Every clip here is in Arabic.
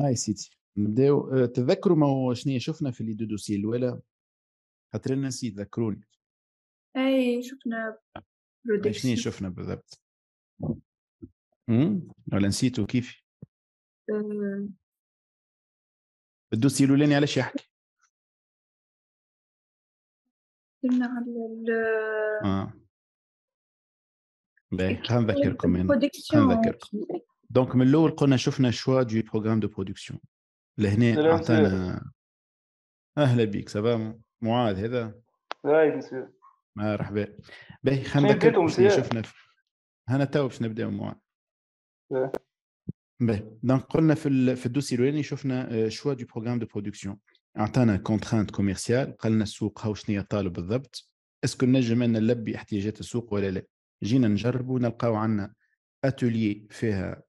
هاي آه سيدي نبداو آه، تذكروا ما شنو شفنا في لي دو دوسي الاولى خاطر انا نسيت ذكروني اي شفنا آه. شنو شفنا بالضبط ولا نسيتو كيف الدوسي الاولاني علاش يحكي قلنا على ال اه باهي نذكركم هنا دونك من الاول قلنا شفنا شوا دو بروغرام دو برودكسيون لهنا اعطانا اهلا بيك سافا معاذ هذا اي مسيو مرحبا باهي خلينا نذكركم شفنا هنا تو باش نبداو معاذ باهي دونك قلنا في في الدوسي الاولاني شفنا شوا دو بروغرام دو برودكسيون اعطانا كونترانت كوميرسيال قال لنا السوق هاو شنو طالب بالضبط اسكو نجم ان نلبي احتياجات السوق ولا لا جينا نجربوا نلقاو عندنا اتولي فيها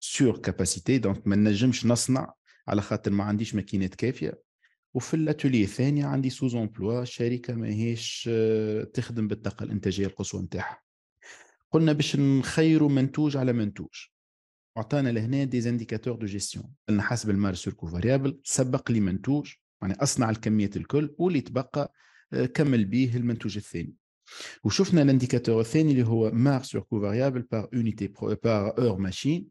سور كاباسيتي دونك ما نجمش نصنع على خاطر ما عنديش ماكينات كافيه وفي الاتولي الثاني عندي سوز امبلوا شركه ماهيش آه، تخدم بالطاقه الانتاجيه القصوى نتاعها قلنا باش نخيروا منتوج على منتوج اعطانا لهنا دي زانديكاتور دو جيستيون قلنا حسب المار سيركو فاريابل سبق لي منتوج يعني اصنع الكميات الكل واللي تبقى آه، كمل به المنتوج الثاني وشفنا الانديكاتور الثاني اللي هو مار كو فاريابل بار اونيتي بار اور ماشين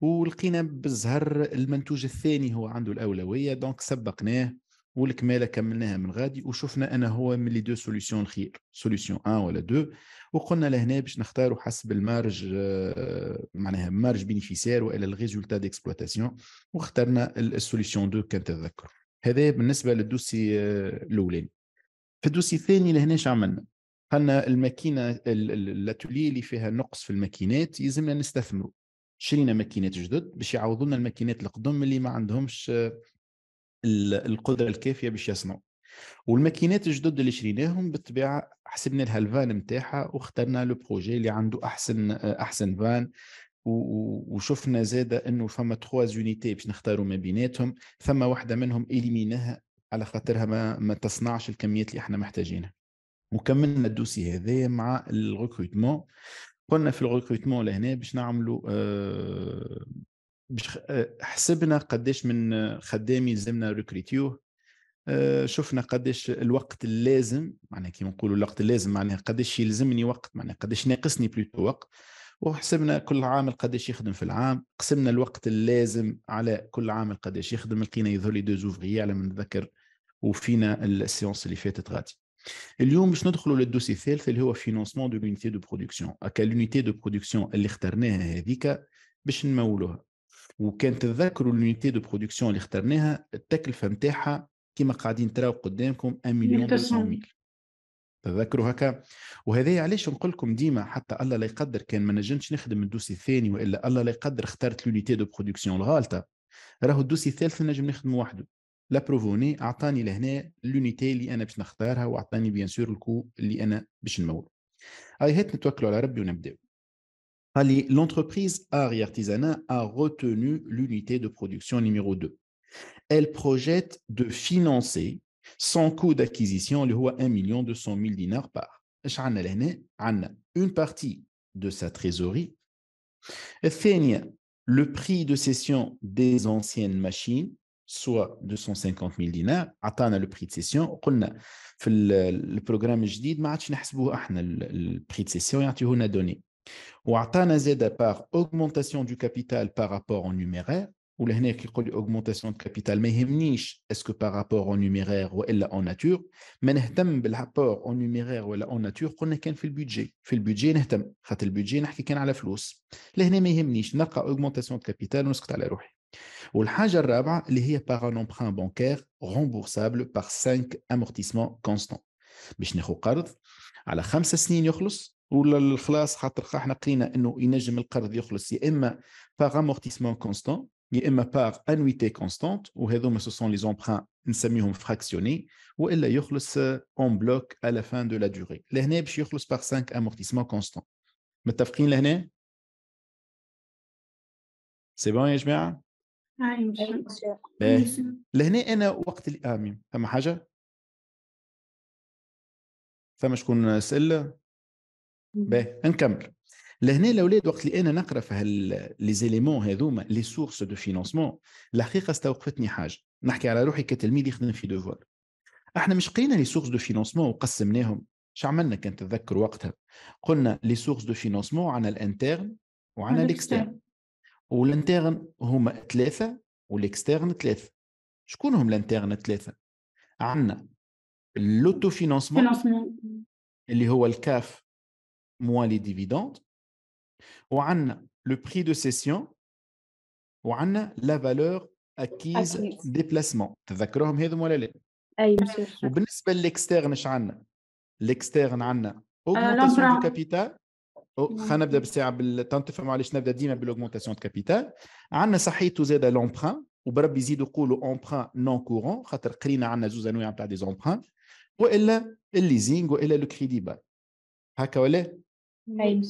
ولقينا بالزهر المنتوج الثاني هو عنده الاولويه دونك سبقناه والكماله كملناها من غادي وشفنا انا هو من لي دو سوليسيون الخير سوليسيون 1 ولا 2 وقلنا لهنا باش نختاروا حسب المارج آه، معناها مارج بينيفيسير والا الريزولتا ديكسبلواتاسيون واخترنا السوليسيون 2 كان تذكر هذا بالنسبه للدوسي آه، الاولاني في الدوسي الثاني لهنا اش عملنا قلنا الماكينه الاتولي اللي فيها نقص في الماكينات يلزمنا نستثمروا شرينا ماكينات جدد باش يعوضوا لنا الماكينات القدم اللي ما عندهمش القدره الكافيه باش يصنعوا والماكينات الجدد اللي شريناهم بالطبيعه حسبنا لها الفان نتاعها واخترنا لو بروجي اللي عنده احسن احسن فان وشفنا زادة انه فما تخوا يونيتي باش نختاروا ما بيناتهم ثم واحده منهم اليميناها على خاطرها ما, ما تصنعش الكميات اللي احنا محتاجينها وكملنا الدوسي هذايا مع الريكروتمون قلنا في الريكروتمون لهنا باش نعملوا آه، باش آه، حسبنا قداش من خدام يلزمنا ريكريتيوه آه، شفنا قداش الوقت اللازم معناها كيما نقولوا الوقت اللازم معناها قداش يلزمني وقت معناها قداش ناقصني بلوتو وقت وحسبنا كل عامل قداش يخدم في العام قسمنا الوقت اللازم على كل عامل قداش يخدم لقينا يظهر لي دو زوفغي على ما نتذكر وفينا السيونس اللي فاتت غادي اليوم باش ندخلوا للدوسي الثالث اللي هو فينونسمون دو لونيتي دو برودكسيون اكا لونيتي دو برودكسيون اللي اخترناها هذيك باش نمولوها وكان تتذكروا لونيتي دو برودكسيون اللي اخترناها التكلفه نتاعها كما قاعدين تراو قدامكم 1 مليون و ميل تذكروا هكا وهذا علاش نقول لكم ديما حتى الله لا يقدر كان ما نجمش نخدم الدوسي الثاني والا الله لا يقدر اخترت لونيتي دو برودكسيون الغالطه راهو الدوسي الثالث نجم نخدمه وحده l'entreprise art et artisanat a retenu l'unité de production numéro 2 elle projette de financer son coût d'acquisition le 1 million 200 000 dinars par une partie de sa trésorerie Feigne le prix de cession des anciennes machines soit 250 000 دينار عطانا لو بري دي سيسيون وقلنا في البروغرام الجديد ما عادش نحسبوه احنا البري دي سيسيون يعطيونا دوني وعطانا زاده بار اوغمونتاسيون دو كابيتال بارابور اون نوميرير ولا هنا كيقول لي اوغمونتاسيون دو كابيتال ما يهمنيش اسكو بارابور اون نوميرير والا اون ناتور ما نهتم بالرابور اون نوميرير ولا اون ناتور قلنا كان في البودجي في البودجي نهتم خاطر البودجي نحكي كان على فلوس لهنا ما يهمنيش نلقى اوغمونتاسيون دو كابيتال ونسكت على روحي والحاجة الرابعة اللي هي باغ ان امبرون بانكير رومبورسابل بار 5 امورتيسمون كونستون باش ناخذ قرض على خمس سنين يخلص ولا الخلاص خاطر احنا قرينا انه ينجم القرض يخلص يا اما باغ امورتيسمون كونستون يا اما باغ انويتي كونستونت وهذوما سو سون لي زومبران نسميهم فراكسيوني والا يخلص اون بلوك على فان دو لا دوري لهنا باش يخلص باغ 5 امورتيسمون كونستون متفقين لهنا سي بون يا جماعه آه، لهنا انا وقت اللي آه، فما حاجه فما شكون سال باهي نكمل لهنا الاولاد وقت اللي انا نقرا في هال لي زيليمون هذوما لي سورس دو فينانسمون الحقيقه استوقفتني حاجه نحكي على روحي كتلميذ يخدم في دوفوال احنا مش قرينا لي سورس دو فينانسمون وقسمناهم اش عملنا كان تتذكر وقتها قلنا لي سورس دو فينانسمون عندنا الانترن وعندنا الاكسترن والانترن هما ثلاثه والاكسترن ثلاثه شكون هم الانترن ثلاثه عندنا اللوتو فينانسمون اللي هو الكاف موان لي ديفيدوند وعندنا لو بري دو سيسيون وعندنا لا فالور اكيز ديبلاسمون تذكروهم هذم ولا لا؟ اي وبالنسبه للاكسترن اش عندنا؟ الاكسترن عندنا اوغمونتاسيون دو كابيتال خلينا نبدا بالساعه بال... تنتفع معلش نبدا ديما بالاوغمونتاسيون كابيتال عندنا صحيته زاد لومبران وبربي يزيدوا يقولوا اونبران نون كورون خاطر قرينا عندنا زوز انواع تاع دي زومبران والا الليزينغ والا لو كريدي با هكا ولا؟ اي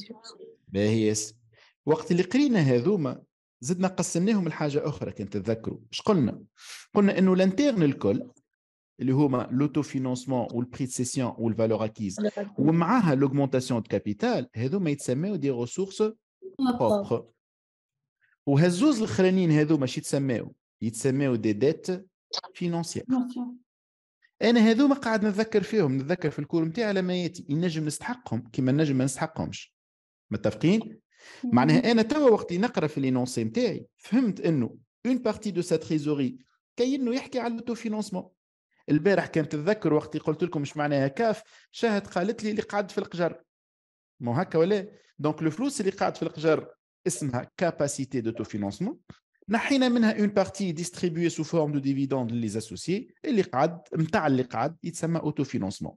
باهي يس وقت اللي قرينا هذوما زدنا قسمناهم لحاجه اخرى كان تتذكروا اش قلنا؟ قلنا انه الانترن الكل اللي هما فينونسمون والبري سيسيون والفالور اكيز ومعاها لوغمونتاسيون دو كابيتال هذوما يتسماو دي ريسورس بروبر وهالزوز الاخرانيين هذو ماشي يتسماو يتسماو دي ديت فينونسيير انا هذو ما قاعد نتذكر فيهم نتذكر في الكور نتاعي على ما ياتي نجم نستحقهم كيما نجم ما نستحقهمش متفقين معناها انا توا وقت نقرا في لينونسي نتاعي فهمت انه اون بارتي دو سا تريزوري كاين انه يحكي على لوتو فينونسمون البارح كانت تتذكر وقت قلت لكم مش معناها كاف شاهد قالت لي اللي قاعد في القجر مو هكا ولا دونك الفلوس اللي قاعد في القجر اسمها كاباسيتي دو تو فينونسمون نحينا منها اون بارتي ديستريبيي سو فورم دو ديفيدوند لي زاسوسيي اللي قعد نتاع اللي قعد يتسمى اوتو فينونسمون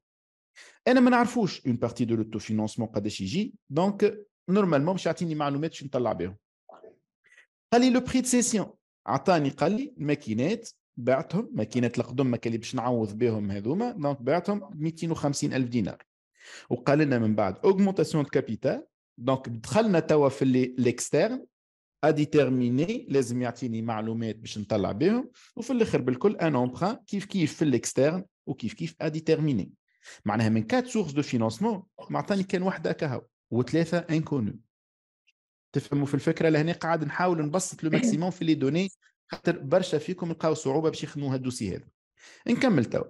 انا ما نعرفوش اون بارتي دو لوتو فينونسمون قداش يجي دونك نورمالمون باش يعطيني معلومات باش نطلع بهم قال لي لو بري دو سيسيون عطاني قال لي الماكينات بعتهم ماكينه القدمك اللي باش نعوض بهم هذوما دونك بعتهم ب 250 الف دينار وقال لنا من بعد اوغمونتاسيون دو كابيتال دونك دخلنا توا في الاكسترن اديتيرميني لازم يعطيني معلومات باش نطلع بهم وفي الاخر بالكل ان امبران كيف كيف في الاكسترن وكيف كيف اديتيرميني معناها من كات سورس دو فينونسمون معطاني كان واحده كهو وثلاثه انكونو تفهموا في الفكره لهنا قاعد نحاول نبسط لو ماكسيموم في لي دوني خاطر برشا فيكم نلقاو صعوبه باش يخدموا هالدوسي هذا نكمل توا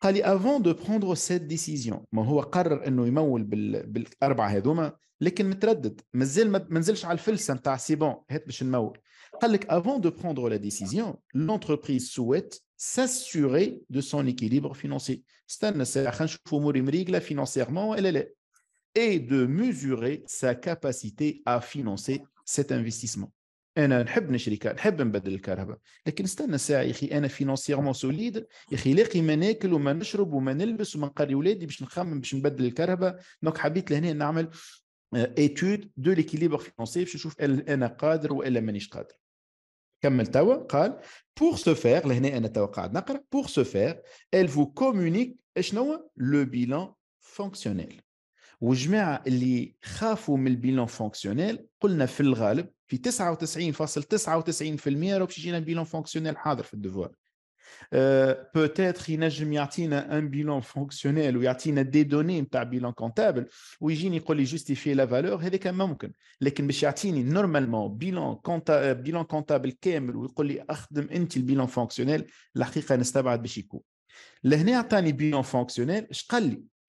قال لي افون دو بروندر سيت ديسيزيون ما هو قرر انه يمول بال... بالاربعه هذوما لكن متردد مازال ما نزلش على الفلسه نتاع سي بون هات باش نمول قال لك افون دو بروندر لا ديسيزيون لونتربريز سويت s'assurer de son équilibre financier. financièrement, Et de mesurer sa capacité à financer cet investissement. انا نحب نشري كار نحب نبدل الكهرباء لكن استنى ساعه يا اخي انا فينونسيغمون سوليد يا اخي لاقي ما ناكل وما نشرب وما نلبس وما نقري ولادي باش نخمم باش نبدل الكهرباء دونك حبيت لهنا نعمل ايتود دو ليكيليبر فينونسي باش نشوف انا قادر والا مانيش قادر كمل توا قال بور سو فير لهنا انا توا قاعد نقرا بور سو فير ال فو كومونيك شنو لو بيلان فونكسيونيل وجماعة اللي خافوا من البيلون فونكسيونيل قلنا في الغالب في 99.99% راه باش يجينا بيلون فونكسيونيل حاضر في الدفوار بوتيتر آه، ينجم يعطينا ان بيلون فونكسيونيل ويعطينا دي دوني نتاع بيلون كونتابل ويجيني يقول لي جوستيفي لا فالور هذاك ممكن لكن باش يعطيني نورمالمون بيلون كونتا بيلون كونتابل كامل ويقول لي اخدم انت البيلون فونكسيونيل الحقيقه نستبعد باش يكون لهنا عطاني بيلون فونكسيونيل اش قال لي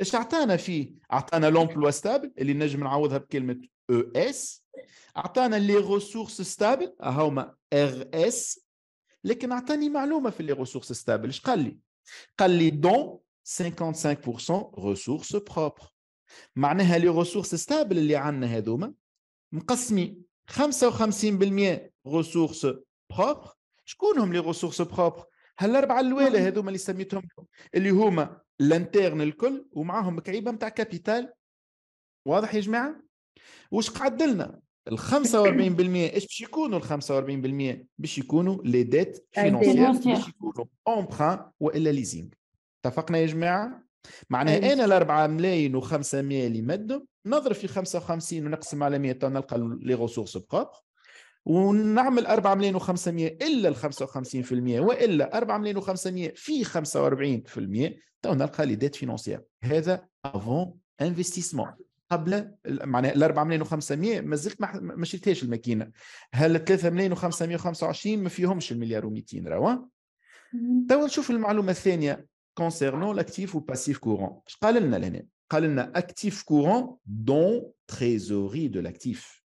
ايش اعطانا فيه؟ اعطانا لومبلوا نعم. ستابل اللي نجم نعوضها بكلمه او e اس اعطانا لي ريسورس ستابل هما ار اس لكن اعطاني معلومه في لي ريسورس ستابل ايش قال لي؟ قال لي دون 55% ريسورس بروبر معناها لي ريسورس ستابل اللي عندنا هذوما مقسمين 55% ريسورس بروبر شكون هم لي ريسورس بروبر؟ هالاربعه الواله هذوما اللي سميتهم اللي هما لانترن الكل ومعاهم كعيبه نتاع كابيتال واضح يا جماعه واش قعد لنا ال 45% ايش باش يكونوا ال 45% باش يكونوا لي ديت آه، فينونسيير باش يكونوا اونبران والا ليزينغ اتفقنا يا جماعه معناها أيوة. انا ال 4 ملايين و500 اللي مدهم نضرب في 55 ونقسم على 100 نلقى لي غوسورس بروبر ونعمل 4 ملايين و500 الا ال 55% والا 4 ملايين و500 في 45% تو نلقى لي ديت فينونسيير هذا افون انفستيسمون قبل معناها ال 4 ملايين و500 ما زلت ما شريتهاش الماكينه هل 3 ملايين و525 ما فيهمش المليار و200 راهو تو نشوف المعلومه الثانيه كونسيرنون لاكتيف وباسيف كورون اش قال لنا لهنا قال لنا اكتيف كورون دون تريزوري دو لاكتيف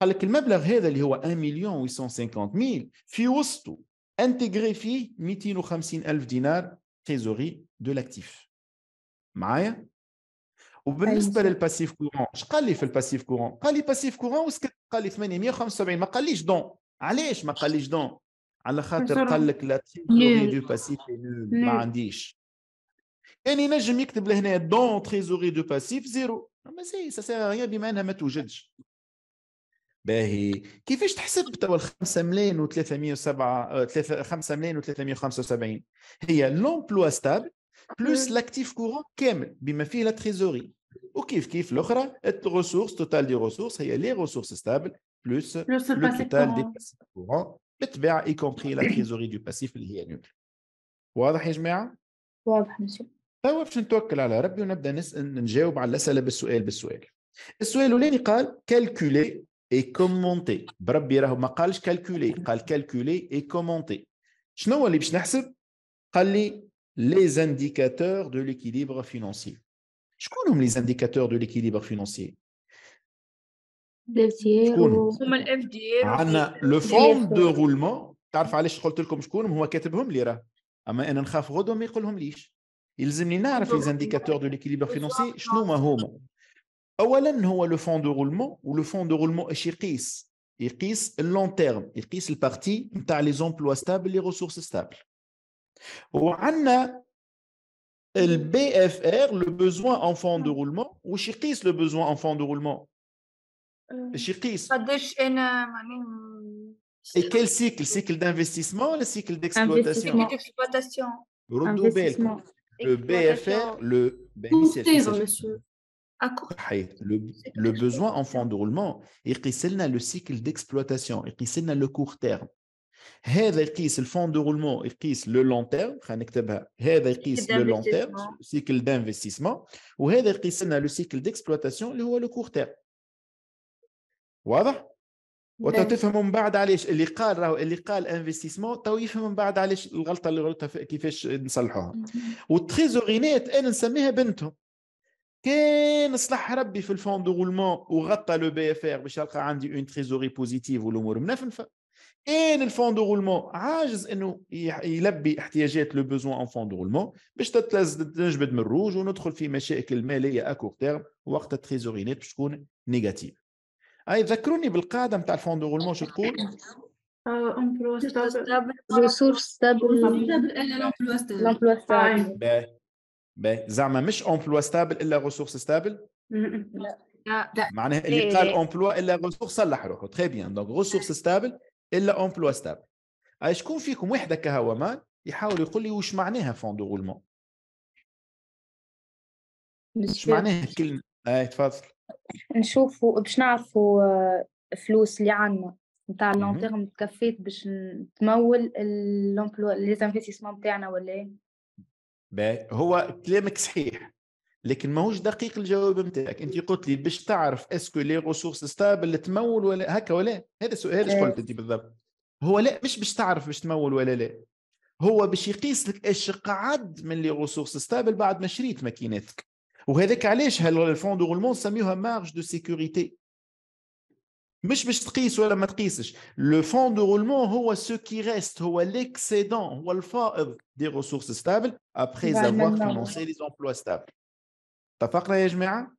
قال لك المبلغ هذا اللي هو 1 مليون و850 ميل في وسطه انتجري فيه 250 الف دينار تريزوري دو لاكتيف معايا وبالنسبه طيب. للباسيف كورون اش قال لي في الباسيف كورون قال لي باسيف كورون وسكت قال لي 875 ما قاليش دون علاش ما قاليش دون على خاطر قال لك لا تريزوري دو باسيف ما عنديش يعني نجم يكتب لهنا دون تريزوري دو باسيف زيرو ما سي سا سير بما انها ما توجدش باهي كيفاش تحسب توا ال 5 ملايين و307 5 آه، ملايين و375 هي لومبلوا ستابل بلوس لاكتيف كورون كامل بما فيه لا تريزوري وكيف كيف الاخرى الريسورس توتال دي ريسورس هي لي ريسورس ستابل بلوس لو توتال دي باسيف كورون بالطبيعه اي كومبري لا تريزوري دو باسيف اللي هي نول واضح يا جماعه؟ واضح مسيو توا باش نتوكل على ربي ونبدا نجاوب على الاسئله بالسؤال بالسؤال السؤال الاولاني قال كالكولي اي كومونتي بربي راه ما قالش كالكولي قال كالكولي اي كومونتي شنو هو اللي باش نحسب قال لي لي زانديكاتور دو ليكيليبر فينونسي شكون هم لي زانديكاتور دو ليكيليبر فينونسي هما الاف دي عندنا لو فورم دو رولمون تعرف علاش قلت لكم شكون هو كاتبهم لي راه اما انا نخاف غدوه ما يقولهم ليش يلزمني نعرف لي زانديكاتور دو ليكيليبر فينونسي شنو ما هما le fonds de roulement ou le fonds de roulement est long terme. Il le parti, dans les emplois stables, les ressources stables. le BFR, le besoin en fonds de roulement ou Shirtis, le besoin en fonds de roulement? Euh, Et quel cycle? Le cycle d'investissement, le cycle d'exploitation. Le cycle d'exploitation. Le BFR, le monsieur. Ben, À court le, le besoin en fonds de roulement, il a le cycle d'exploitation, il a le court terme. هذا يقيس الفون دو رولمون يقيس لو لون تيرم خلينا نكتبها هذا يقيس لو لون تيرم سيكل دانفستيسمون وهذا يقيس لنا لو سيكل ديكسبلوتاسيون اللي هو لو كور تيرم واضح وتفهم من بعد علاش اللي قال راهو اللي قال انفستيسمون تو يفهم من بعد علاش الغلطه اللي غلطها كيفاش نصلحوها والتريزورينات انا نسميها بنتهم كان صلاح ربي في الفون دو غولمون وغطى لو بي اف ار باش يلقى عندي اون تريزوري بوزيتيف والامور منفنفه ان الفون دو غولمون عاجز انه يلبي احتياجات لو بوزوان ان فون دو غولمون باش تنجبد من الروج وندخل في مشاكل ماليه اكور تيرم وقت التريزوري نت باش تكون نيجاتيف اي ذكروني بالقاعده نتاع الفون دو غولمون شو تقول امبلوا ستابل ريسورس ستابل ستابل زعما مش امبلوا ستابل الا ريسورس ستابل لا لا معناها اللي قال امبلوا الا ريسورس صلح روحه تري بيان دونك ريسورس ستابل الا امبلوا ستابل شكون فيكم وحده مان يحاول يقول لي وش معناها فون دو رولمون وش معناها كلمه اي تفضل نشوفوا باش نعرفوا آه، فلوس اللي عندنا نتاع لونتيرم تكفيت باش تمول لونبلوا لي تاعنا ولا إيه؟ هو كلامك صحيح لكن ماهوش دقيق الجواب نتاعك انت قلت لي باش تعرف اسكو لي غوسورس ستابل تمول ولا هكا ولا هذا سؤال ايش آه. قلت انت بالضبط هو لا مش باش تعرف باش تمول ولا لا هو باش يقيس لك ايش قعد من لي غوسورس ستابل بعد ما شريت ماكينتك وهذاك علاش هالفون دو رولمون سميوها مارج دو سيكوريتي مش باش تقيس ولا ما تقيسش لو فون دو رولمون هو سو كي ريست هو ليكسيدون هو الفائض دي ريسورس ستابل ابخي زافوار فينونسي لي زومبلوا ستابل اتفقنا يا جماعه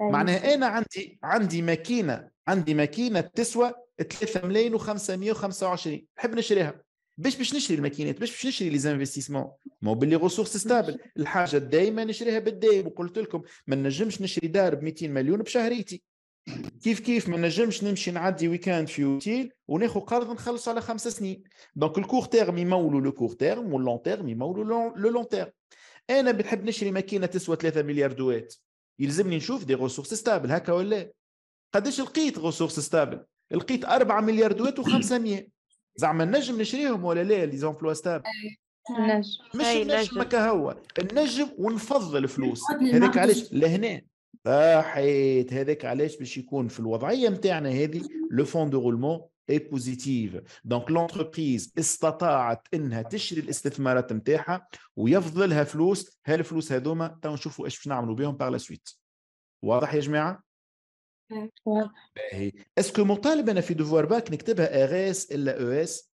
طيب. معناها انا عندي عندي ماكينه عندي ماكينه تسوى 3 ملايين و525 نحب نشريها باش باش نشري الماكينات باش باش نشري لي زانفستيسمون مو باللي ريسورس ستابل الحاجه دائما نشريها بالدايم وقلت لكم ما نجمش نشري دار ب 200 مليون بشهريتي كيف كيف ما نجمش نمشي نعدي ويكاند في اوتيل وناخذ قرض نخلص على خمس سنين دونك الكور تيرم يمولوا لو كور تيرم واللون تيرم يمولوا لو لون تيرم انا بنحب نشري ماكينه تسوى 3 مليار دوات يلزمني نشوف دي ريسورس ستابل هكا ولا قداش لقيت ريسورس ستابل لقيت 4 مليار دوات و500 زعما نجم نشريهم ولا لا لي زومبلوا ستابل نجم مش نجم كهو نجم ونفضل فلوس هذاك علاش لهنا راحت هذاك علاش باش يكون في الوضعيه نتاعنا هذه لو فون دو رولمون اي بوزيتيف دونك لونتربريز استطاعت انها تشري الاستثمارات نتاعها ويفضلها فلوس هالفلوس هذوما تو نشوفوا ايش باش نعملوا بهم باغ لا سويت واضح يا جماعه؟ باهي اسكو مطالب انا في دوفوار باك نكتبها ار اس الا او اس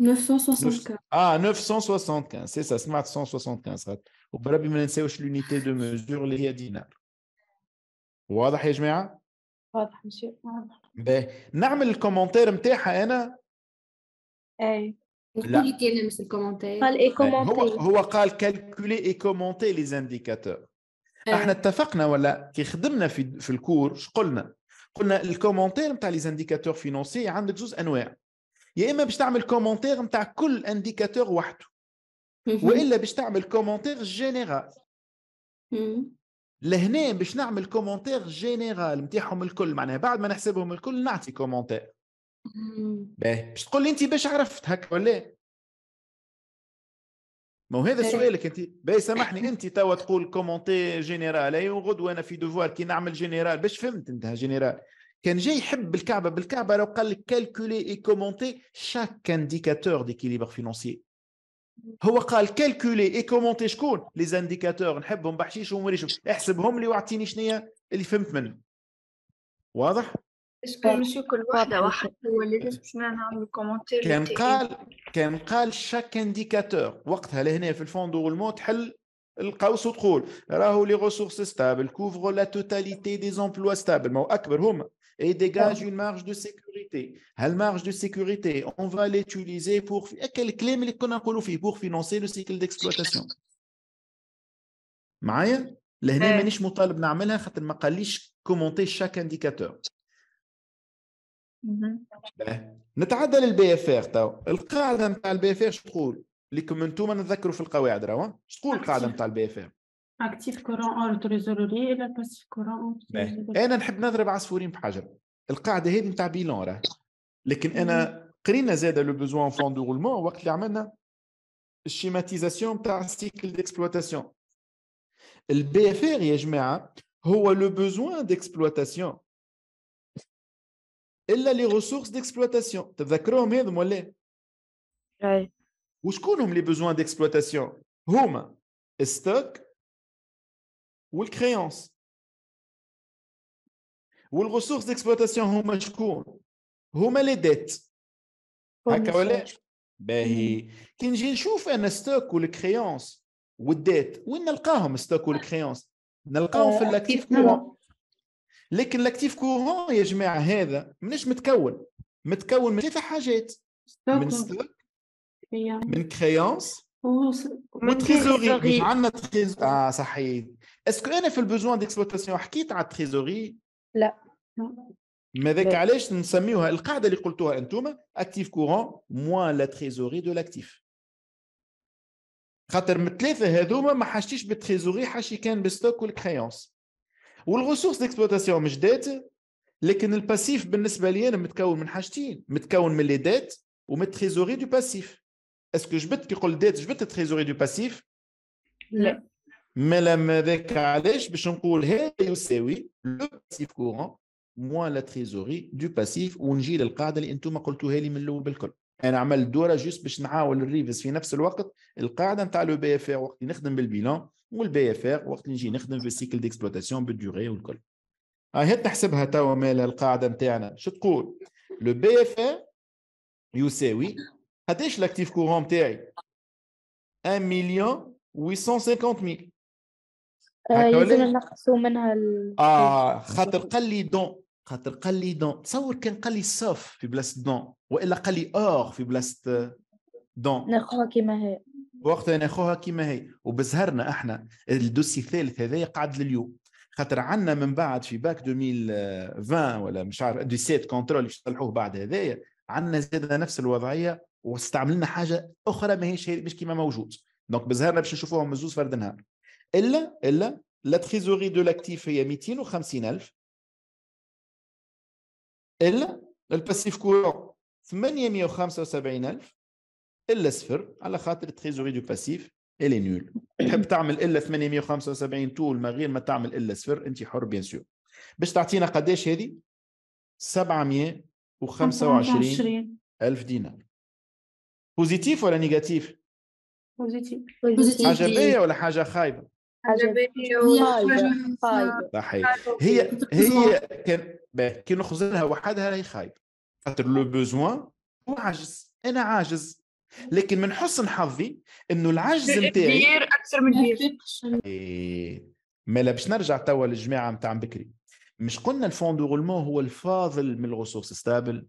975 اه 975 سي سا سمعت 175 وبربي ما ننساوش لونيتي دو ميزور اللي هي دينار واضح يا جماعه واضح مشي واضح باهي نعمل الكومنتير نتاعها انا اي لا قال اي هو هو قال كالكولي اي كومونتي لي زانديكاتور احنا اتفقنا ولا كي خدمنا في في الكور قلنا قلنا الكومنتير نتاع لي زانديكاتور فينونسي عندك زوز انواع يا اما باش تعمل كومونتير نتاع كل انديكاتور وحده والا باش تعمل كومونتير جينيرال لهنا باش نعمل كومونتير جينيرال نتاعهم الكل معناها بعد ما نحسبهم الكل نعطي كومونتير باهي باش تقول لي انت باش عرفت هكا ولا ما هو هذا إيه. سؤالك انت باهي سامحني انت توا تقول كومونتي جينيرال اي وغدوه انا في دوفوار كي نعمل جينيرال باش فهمت انت جينيرال كان جاي يحب الكعبه بالكعبه لو قال لك كالكولي اي كومونتي شاك انديكاتور ديكيليبر فينونسيي هو قال كالكولي اي كومونتي شكون لي زانديكاتور نحبهم بحشيش ومريشهم احسبهم لي واعطيني شنيا اللي فهمت منه واضح؟ ماشي كل واحدة واحد هو اللي باش نعمل كان قال كان قال شاك انديكاتور وقتها لهنا في الفون والموت تحل القوس وتقول راهو لي ريسورس ستابل كوفر لا توتاليتي دي زومبلوا ستابل ما هو اكبر هما et dégage une marge de sécurité. La marge de sécurité, on va l'utiliser pour quel pour financer le cycle d'exploitation. معايا لهنا مانيش مطالب نعملها خاطر ما قاليش كومونتي شاك انديكاتور نتعدل البي اف ار تو القاعده نتاع البي اف ار شو تقول لكم انتم نتذكروا في القواعد راهو شو تقول القاعده نتاع البي اف ار اكتيف كورون اور تريزوري الى باسيف كورون انا نحب نضرب عصفورين بحجر القاعده هذه نتاع بيلون راه لكن انا قرينا زاد لو بوزوان فون دو رولمون وقت اللي عملنا الشيماتيزاسيون تاع سيكل ديكسبلواتاسيون البي اف ار يا جماعه هو لو بوزوان ديكسبلواتاسيون الا لي ريسورس ديكسبلواتاسيون تذكروهم هذم ولا اي وشكون هم لي بوزوان ديكسبلواتاسيون هما ستوك والكريونس والغسوخ ديكسبلوتاسيون هما شكون هما لي ديت هكا ولا باهي كي نجي نشوف انا ستوك والكريونس والديت وين نلقاهم ستوك والكريونس نلقاهم في الاكتيف كورون لكن الاكتيف كورون يا جماعه هذا منش متكون متكون من ثلاثه حاجات من ستوك من كريونس من تريزوري عندنا تريزوري اه صحيح اسكو انا في البوزوان ديكسبلوتاسيون حكيت على التريزوري لا ماذاك علاش نسميوها القاعده اللي قلتوها انتم اكتيف كورون موان لا تريزوري دو لاكتيف خاطر من الثلاثه هذوما ما حاجتيش بالتريزوري حاشي كان بالستوك والكريونس والغصوص ديكسبلوتاسيون مش دات لكن الباسيف بالنسبه لي انا متكون من حاجتين متكون من لي دات ومن التريزوري دو باسيف اسكو جبت كي قلت دات جبت التريزوري دو باسيف لا ملم هذاك علاش باش نقول هذا يساوي لو باسيف كورون موان لا تريزوري دو باسيف ونجي للقاعده اللي انتم قلتوها لي من الاول بالكل انا عملت دوره جوست باش نعاون الريفز في نفس الوقت القاعده نتاع لو بي اف ار وقت نخدم بالبيلون والبي اف ار وقت نجي نخدم في السيكل ديكسبلوتاسيون بالدوري والكل هاي تحسبها توا مالها القاعده نتاعنا شو تقول لو بي اف ار يساوي قداش لاكتيف كورون نتاعي 1 مليون 850 ميل آه، يلزم نقصوا منها ال... اه خاطر قال لي دون خاطر قال لي دون تصور كان قال لي سوف في بلاصه دون والا قال لي اور في بلاصه دون ناخوها كيما هي وقتها ناخوها كيما هي وبزهرنا احنا الدوسي الثالث هذا قعد لليوم خاطر عندنا من بعد في باك 2020 ولا مش عارف 17 كونترول يصلحوه بعد هذايا عندنا زاد نفس الوضعيه واستعملنا حاجه اخرى ماهيش مش كيما موجود دونك بزهرنا باش نشوفوهم مزوز فرد نهار الا الا لا تريزوري دو لاكتيف هي 250000 الا الباسيف كورون 875000 الا صفر على خاطر التريزوري دو باسيف الي نول تحب تعمل الا 875 طول ما غير ما تعمل الا صفر انت حر بيان سور باش تعطينا قداش هذه 725 الف دينار بوزيتيف ولا نيجاتيف؟ بوزيتيف حاجه باهيه ولا حاجه خايبه؟ خايبه هي هي كان كي نخزنها وحدها هي خايبه خاطر لو بوزوان هو عاجز انا عاجز لكن من حسن حظي انه العجز نتاعي اكثر من هير إيه. لا باش نرجع توا للجماعه نتاع بكري مش قلنا الفوندو غولمون هو الفاضل من الغصوص ستابل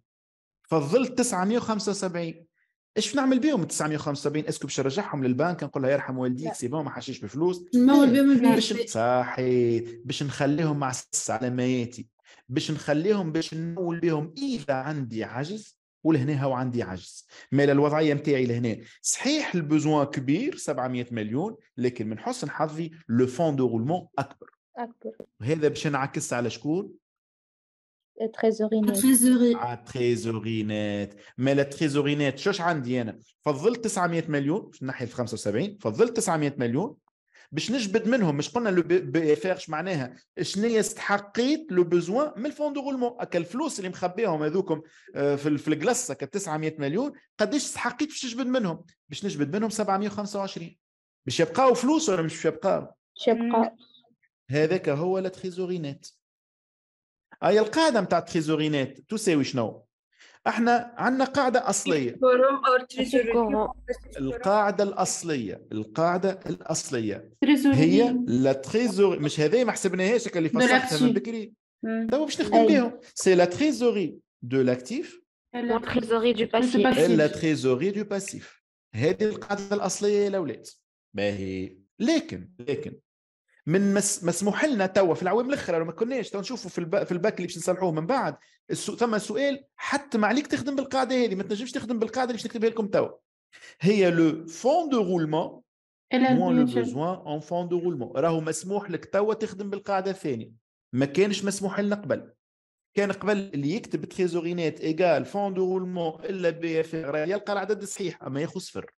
فضلت 975 ايش نعمل بيهم 975 اسكو باش نرجعهم للبنك نقول لها يرحم والديك سي بون ما حشيش بفلوس إيه، باش صاحي باش نخليهم مع سلاماتي باش نخليهم باش نقول بهم اذا عندي عجز ولهنا هو عندي عجز مال الوضعيه نتاعي لهنا صحيح البزوان كبير 700 مليون لكن من حسن حظي لو فون دو رولمون اكبر اكبر وهذا باش نعكس على شكون تريزوري نت تريزوري تريزوري نت ما التريزوري نت شوش عندي انا فضلت 900 مليون من ناحيه 75 فضلت 900 مليون باش نجبد منهم مش قلنا لو بي اف ار معناها شنو استحقيت لو بوزوان من الفون دو غولمون هكا الفلوس اللي مخبيهم هذوكم آه، في في الكلاس 900 مليون قداش استحقيت باش نجبد منهم باش نجبد منهم 725 باش يبقاو فلوس ولا مش يبقاو؟ باش يبقاو هذاك هو لا تريزوري نت هاي القاعده نتاع التريزورينات تساوي شنو؟ احنا عندنا قاعده اصليه القاعده الاصليه القاعده الاصليه هي لا تريزوري مش هذه ما حسبناهاش اللي فصلتها من بكري تو باش نخدم بهم سي لا تريزوري دو لاكتيف لا تريزوري دو باسيف لا تريزوري دو باسيف هذه القاعده الاصليه يا الاولاد باهي لكن لكن من مس مسموح لنا توا في العوام الاخرى لو ما كناش تو نشوفوا في الب... في الباك اللي باش نصلحوه من بعد السو... ثم سؤال حتى ما عليك تخدم بالقاعده هذه ما تنجمش تخدم بالقاعده اللي باش نكتبها لكم توا هي لو فون دو رولمون موان لو بوزوان اون فون دو رولمون راهو مسموح لك توا تخدم بالقاعده الثانيه ما كانش مسموح لنا قبل كان قبل اللي يكتب تريزورينات ايجال فون دو رولمون الا بي اف يلقى العدد الصحيح اما ياخذ صفر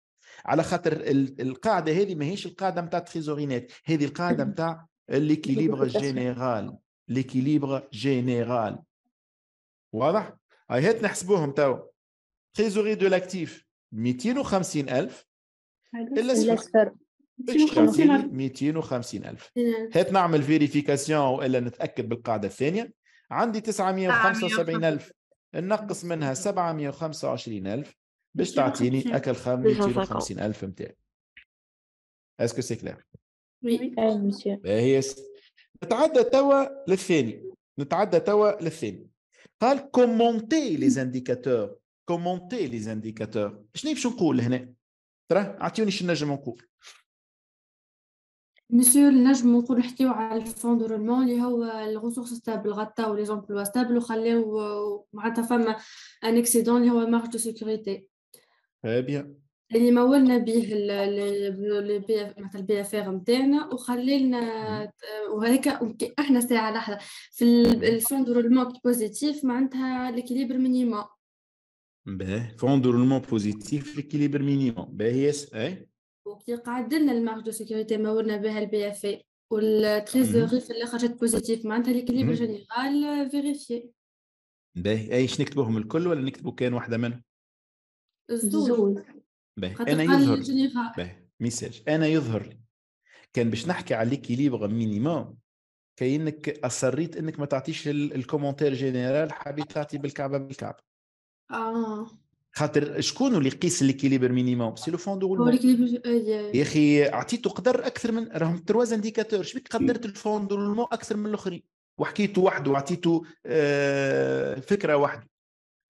على خاطر القاعده هذه ماهيش القاعده نتاع تريزورينات هذه القاعده نتاع ليكيليبر جينيرال ليكيليبر جينيرال واضح هاي هات نحسبوهم تو تريزوري دو لاكتيف 250,000 250 250000 هات نعمل فيريفيكاسيون والا نتاكد بالقاعده الثانيه عندي 975000 ننقص منها 725000 باش تعطيني اكل خام 250 الف نتاعي اسكو سي كلير وي مسيو هي نتعدى توا للثاني نتعدى توا للثاني قال كومونتي لي زانديكاتور كومونتي لي زانديكاتور شنو باش نقول هنا ترى اعطيوني شنو نجم نقول مسيو نجم نقول نحكيو على الفوندرمون اللي هو الغسوغ ستابل غطا ولي زومبلوا ستابل وخليو معناتها فما ان اكسيدون اللي هو مارج دو سيكوريتي اي يعني اللي مولنا به مثلا البي اف ار نتاعنا وخلي لنا وهيك احنا ساعه لحظه في الفوندرمون بوزيتيف معناتها ليكيليبر مينيموم باهي فوندرمون بوزيتيف ليكيليبر مينيموم باهي يس اي وكي قعد لنا المارج دو سيكوريتي مولنا بها البي اف اي والتريزوري في الاخر جات بوزيتيف معناتها ليكيليبر جينيرال فيريفي باهي اي نكتبوهم الكل ولا نكتبوا كان واحده منهم انا يظهر ميساج انا يظهر لي كان باش نحكي على ليكيليبغ مينيموم كانك اصريت انك ما تعطيش الكومنتير جينيرال حبيت تعطي بالكعبه بالكعبه اه خاطر شكون اللي يقيس ليكيليبر مينيموم سي لو فون دو يا اخي اعطيته قدر اكثر من راهم ترواز انديكاتور شبيك قدرت الفون دو اكثر من الاخرين وحكيته وحده وعطيته آه، فكره وحده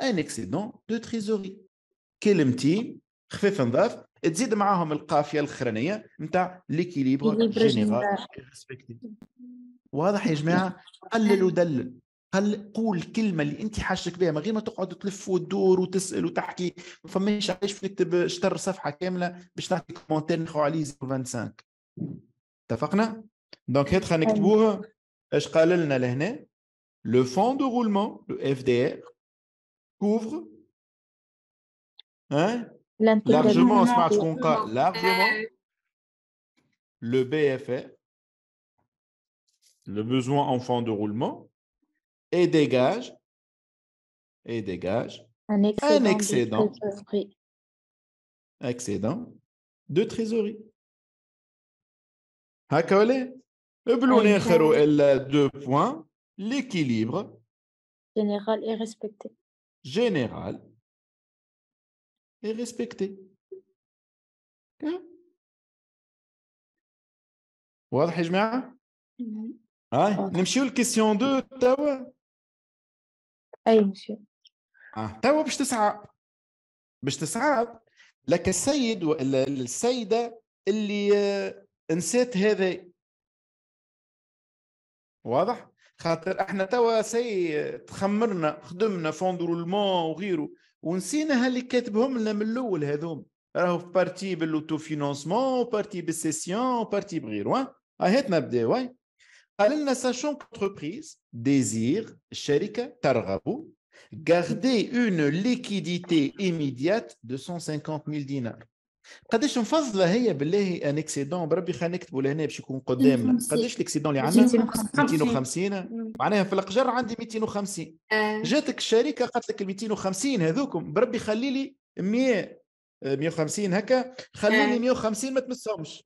ان اكسيدون دو تريزوري كلمتين خفيف نظاف تزيد معاهم القافيه الاخرانيه نتاع ليكيليبر جينيرال واضح يا جماعه قلل ودلل قل قول الكلمه اللي انت حاجتك بها من غير ما تقعد تلف وتدور وتسال وتحكي ما فماش علاش نكتب شطر صفحه كامله باش نعطي كومونتير نخو عليه 25 اتفقنا دونك هات خلينا نكتبوها اش قال لنا لهنا لو فون دو رولمون لو اف دي ار couvre hein, largement largement euh. le BFR, le besoin enfant de roulement, et dégage, et dégage un excédent, excédent, de, trésorerie. Excédent de trésorerie. deux points, l'équilibre général est respecté. générale est respectée. واضح يا جماعه؟ هاي نمشيو لكيستيون دو توا اي نمشيو اه توا باش تصعب باش تصعب لك السيد ولا السيده اللي نسات هذا واضح؟ خاطر احنا توا سي تخمرنا خدمنا وغيره ونسينا اللي كاتبهم لنا من الاول هذوم راهو في بارتي بالسيسيون نبدا واي قال لنا ساشون ديزير الشركه ترغب garder une liquidité immédiate de 150 000 dinars. قداش مفضله هي بالله ان اكسيدون بربي خلينا نكتبوا لهنا باش يكون قدامنا قداش الاكسيدون اللي عندنا 250 معناها في القجر عندي 250 آه. جاتك الشركه قالت لك 250 هذوكم بربي خلي لي 100 150 آه، هكا خليني آه. 150 ما تمسهمش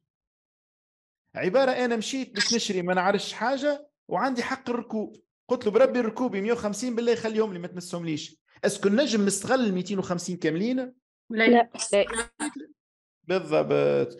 عباره انا مشيت باش نشري ما نعرفش حاجه وعندي حق الركوب قلت له بربي ركوبي 150 بالله خليهم لي ما تمسهم ليش اسكو نجم نستغل 250 كاملين لا لا بالضبط